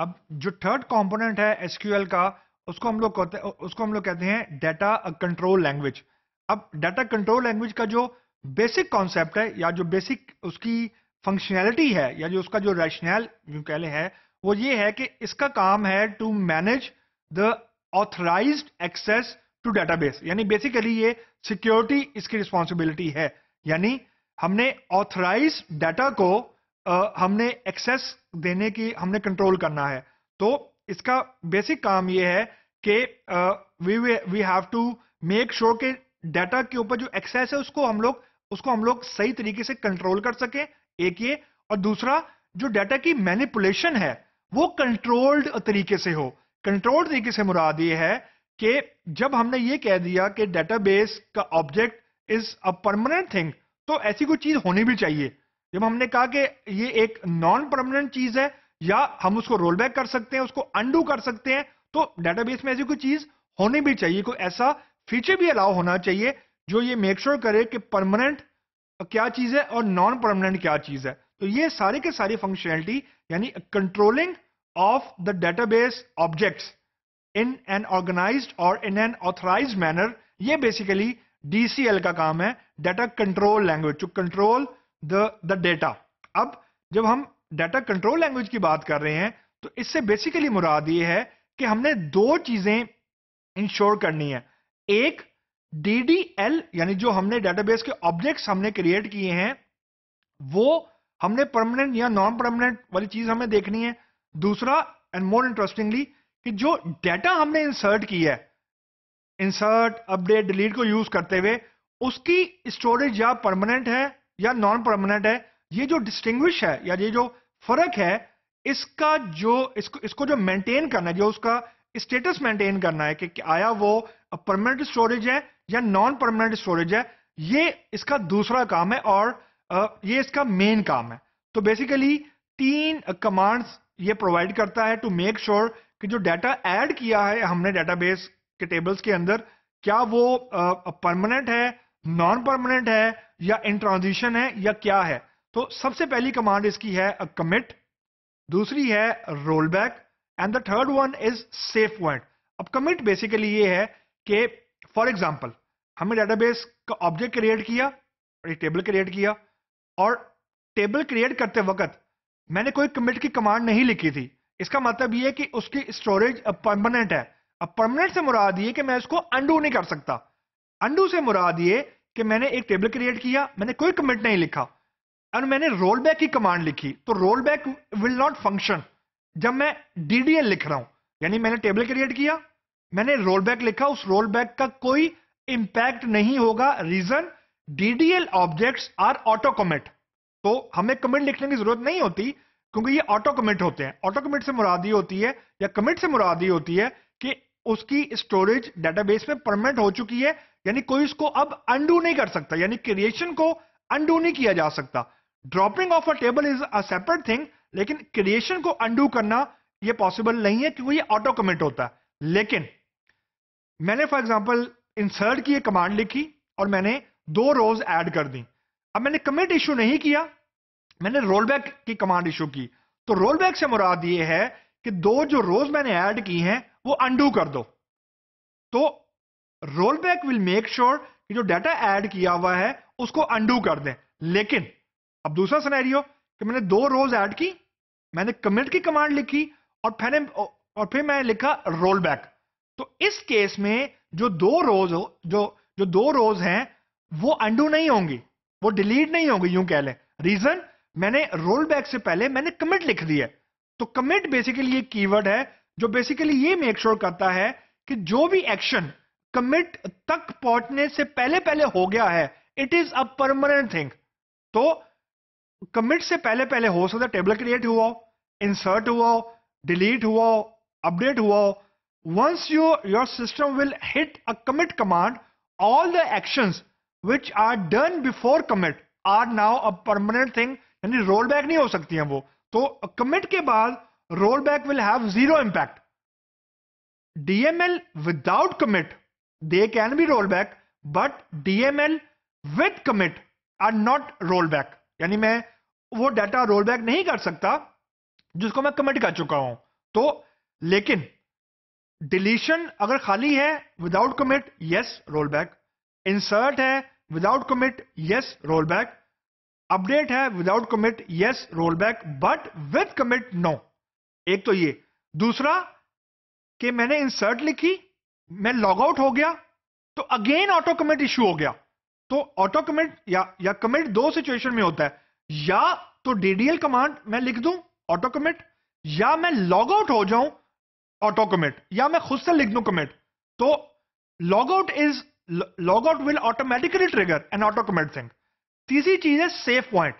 अब जो third component है एस का उसको हम लोग कहते उसको हम लोग कहते हैं डाटा कंट्रोल लैंग्वेज अब डाटा कंट्रोल लैंग्वेज का जो बेसिक कॉन्सेप्ट है या जो बेसिक उसकी फंक्शनैलिटी है या जो उसका जो रैशनैल जो कह लें है वो ये है कि इसका काम है to manage the authorize access to database यानी बेसिकली ये सिक्योरिटी इसकी रिस्पॉन्सिबिलिटी है यानी हमने ऑथराइज डाटा को हमने एक्सेस देने की हमने कंट्रोल करना है तो इसका बेसिक काम ये है कि we we have to make sure के डाटा के ऊपर जो एक्सेस है उसको हम लोग उसको हम लोग सही तरीके से कंट्रोल कर सके एक ये और दूसरा जो डाटा की मैनिपुलेशन है वो कंट्रोल्ड तरीके से हो कंट्रोल्ड तरीके से मुराद ये है कि जब हमने ये कह दिया कि बेस का object is a permanent thing तो ऐसी कोई चीज होनी भी चाहिए जब हमने कहा कि ये एक नॉन परमानेंट चीज है या हम उसको रोल बैक कर सकते हैं उसको अंडू कर सकते हैं तो डेटाबेस में ऐसी कोई चीज होनी भी चाहिए कोई ऐसा फीचर भी अलाउ होना चाहिए जो ये मेक श्योर sure करे कि परमानेंट क्या चीज है और नॉन परमानेंट क्या चीज है तो ये सारे के सारी फंक्शनैलिटी यानी controlling of the database objects in an organize और इन एन ऑथराइज मैनर ये बेसिकली डीसीएल का काम है data control language to control the data अब जब हम डाटा कंट्रोल लैंग्वेज की बात कर रहे हैं तो इससे बेसिकली मुराद ये है कि हमने दो चीजें इंश्योर करनी है एक DDL यानी जो हमने डेटाबेस के ऑब्जेक्ट्स हमने क्रिएट किए हैं वो हमने परमानेंट या नॉन परमानेंट वाली चीज हमें देखनी है दूसरा एंड मोर इंटरेस्टिंगली कि जो डेटा हमने इंसर्ट किया है इंसर्ट अपडेट डिलीट को यूज करते हुए उसकी स्टोरेज या परमानेंट है या नॉन परमानेंट है ये जो डिस्टिंग्विश है या ये जो फर्क है इसका जो इसको इसको जो मेंटेन करना है जो उसका स्टेटस मेंटेन करना है कि, आया वो परमानेंट स्टोरेज है या नॉन परमानेंट स्टोरेज है ये इसका दूसरा काम है और ये इसका मेन काम है तो बेसिकली तीन कमांड्स ये प्रोवाइड करता है टू मेक श्योर कि जो डाटा ऐड किया है हमने डाटाबेस के टेबल्स के अंदर क्या वो परमानेंट है नॉन परमानेंट है या इन ट्रांजिशन है या क्या है तो सबसे पहली कमांड इसकी है कमिट दूसरी है roll back and the third one is save point अब कमिट बेसिकली ये है कि फॉर एग्जाम्पल हमने डेटाबेस का ऑब्जेक्ट क्रिएट किया और एक टेबल क्रिएट किया और टेबल क्रिएट करते वक्त मैंने कोई कमिट की कमांड नहीं लिखी थी इसका मतलब यह है कि उसकी स्टोरेज परमानेंट है अब परमानेंट से मुराद ये कि मैं इसको अंडू नहीं कर सकता अंडू से मुराद ये कि मैंने एक टेबल क्रिएट किया मैंने कोई कमेंट नहीं लिखा और मैंने रोल बैक की कमांड लिखी तो roll back will not function जब मैं डीडीएल लिख रहा हूं यानी मैंने टेबल क्रिएट किया मैंने रोल बैक लिखा उस रोल बैक का कोई इंपैक्ट नहीं होगा reason DDL objects are auto commit तो हमें कमेंट लिखने की जरूरत नहीं होती क्योंकि ये ऑटो कमेंट होते हैं ऑटो कमेंट से मुरादी होती है या कमेंट से मुरादी होती है कि उसकी स्टोरेज डेटाबेस में परमानेंट हो चुकी है यानी कोई इसको अब अंडू नहीं कर सकता यानी क्रिएशन को अंडू नहीं किया जा सकता dropping of a table is a separate thing लेकिन क्रिएशन को अंडू करना ये पॉसिबल नहीं है क्योंकि ये ऑटो कमेंट होता है लेकिन मैंने फॉर एग्जाम्पल इंसर्ट की एक कमांड लिखी और मैंने दो रोज ऐड कर दी अब मैंने कमिट इशू नहीं किया मैंने रोल बैक की कमांड इशू की तो रोल बैक से मुराद ये है कि दो जो रोज मैंने ऐड की हैं वो अंडू कर दो तो roll back will make sure कि जो डाटा ऐड किया हुआ है उसको अंडू कर दें लेकिन अब दूसरा सिनेरियो कि मैंने दो रोज ऐड की मैंने कमिट की कमांड लिखी और फिर और फिर मैंने लिखा रोल बैक तो इस केस में जो दो रोज हो जो जो दो रोज हैं वो अंडू नहीं होंगी वो डिलीट नहीं होंगी यूं कह लें रीजन मैंने रोल बैक से पहले मैंने कमिट लिख दिया तो कमिट बेसिकली ये कीवर्ड है जो बेसिकली ये मेक श्योर sure करता है कि जो भी एक्शन कमिट तक पहुंचने से पहले पहले हो गया है it is a permanent thing तो कमिट से पहले पहले हो सकता है टेबल क्रिएट हुआ इंसर्ट हुआ डिलीट हुआ अपडेट हुआ once you your system will hit a commit command all the action which are done before commit are now a permanent thing यानी रोल बैक नहीं हो सकती है वो तो कमिट के बाद roll back will have zero impact DML without commit they can be roll back but DML with commit are not roll back यानी मैं वो डाटा रोल बैक नहीं कर सकता जिसको मैं कमिट कर चुका हूं तो लेकिन डिलीशन अगर खाली है without commit yes roll back insert है without commit yes roll back update है without commit yes roll back but with commit no एक तो ये दूसरा कि मैंने इंसर्ट लिखी मैं लॉग आउट हो गया तो अगेन ऑटो कमिट इश्यू हो गया तो ऑटो कमिट या या कमिट दो सिचुएशन में होता है या तो डीडीएल कमांड मैं लिख दूं ऑटो कमिट या मैं लॉग आउट हो जाऊं ऑटो कमिट या मैं खुद से लिख दूं कमिट तो log out is log out will automatically trigger an auto commit thing तीसरी चीज है सेफ पॉइंट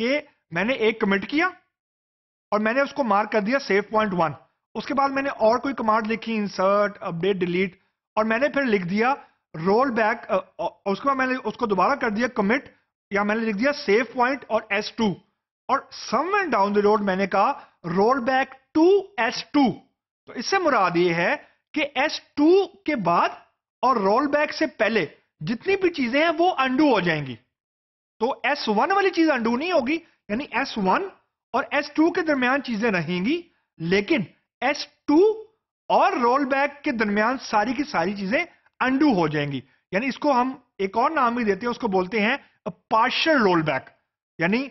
के मैंने एक कमिट किया और मैंने उसको मार्क कर दिया सेफ पॉइंट वन उसके बाद मैंने और कोई कमांड लिखी इंसर्ट अपडेट डिलीट और मैंने फिर लिख दिया रोल बैक उसके बाद मैंने उसको दोबारा कर दिया कमिट या मैंने लिख दिया सेव पॉइंट और एस टू और समवेयर डाउन द रोड मैंने कहा roll back to S two तो इससे मुराद ये है कि एस टू के बाद और रोल बैक से पहले जितनी भी चीजें हैं वो अंडू हो जाएंगी तो एस वन वाली चीज अंडू नहीं होगी यानी एस वन और एस टू के दरमियान चीजें रहेंगी लेकिन एस टू और रोल बैक के दरमियान सारी की सारी चीजें अंडू हो जाएंगी यानी इसको हम एक और नाम भी देते हैं उसको बोलते हैं पार्शल रोल बैक यानी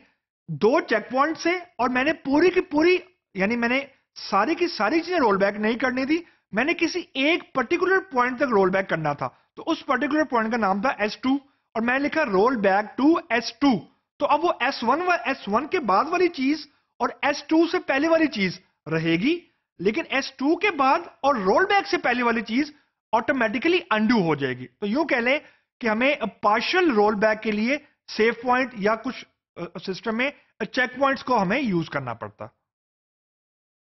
दो चेक पॉइंट से और मैंने पूरी की पूरी यानी मैंने सारी की सारी चीजें रोल बैक नहीं करनी थी मैंने किसी एक पर्टिकुलर पॉइंट तक रोल बैक करना था तो उस पर्टिकुलर पॉइंट का नाम था एस टू और मैंने लिखा roll back to S two तो अब वो एस वन व एस वन के बाद वाली चीज और एस टू से पहले वाली चीज रहेगी लेकिन S2 के बाद और रोल बैक से पहले वाली चीज ऑटोमेटिकली अंडू हो जाएगी तो यूं कह लें कि हमें पार्शल रोल बैक के लिए सेफ पॉइंट या कुछ सिस्टम में चेक पॉइंट्स को हमें यूज करना पड़ता